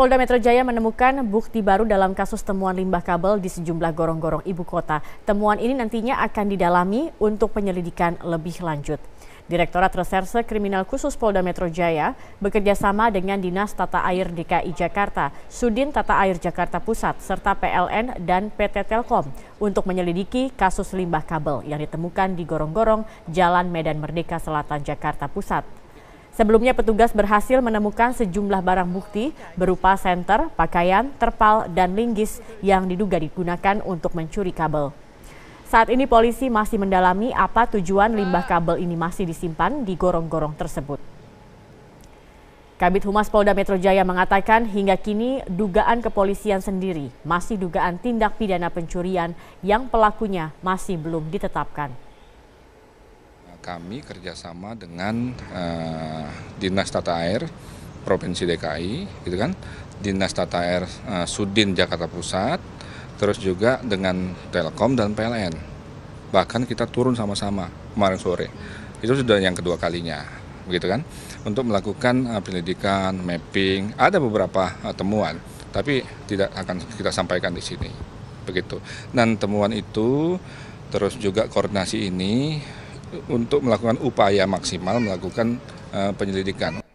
Polda Metro Jaya menemukan bukti baru dalam kasus temuan limbah kabel di sejumlah gorong-gorong ibu kota. Temuan ini nantinya akan didalami untuk penyelidikan lebih lanjut. Direktorat Reserse Kriminal Khusus Polda Metro Jaya bekerjasama dengan Dinas Tata Air DKI Jakarta, Sudin Tata Air Jakarta Pusat, serta PLN dan PT Telkom untuk menyelidiki kasus limbah kabel yang ditemukan di gorong-gorong Jalan Medan Merdeka Selatan Jakarta Pusat. Sebelumnya petugas berhasil menemukan sejumlah barang bukti berupa senter, pakaian, terpal, dan linggis yang diduga digunakan untuk mencuri kabel. Saat ini polisi masih mendalami apa tujuan limbah kabel ini masih disimpan di gorong-gorong tersebut. Kabit Humas Polda Metro Jaya mengatakan hingga kini dugaan kepolisian sendiri masih dugaan tindak pidana pencurian yang pelakunya masih belum ditetapkan kami kerjasama dengan uh, Dinas Tata Air Provinsi DKI, gitu kan, Dinas Tata Air uh, Sudin Jakarta Pusat, terus juga dengan Telkom dan PLN. Bahkan kita turun sama-sama kemarin sore. Itu sudah yang kedua kalinya, begitu kan, untuk melakukan uh, penyelidikan, mapping. Ada beberapa uh, temuan, tapi tidak akan kita sampaikan di sini, begitu. Dan temuan itu terus juga koordinasi ini untuk melakukan upaya maksimal melakukan eh, penyelidikan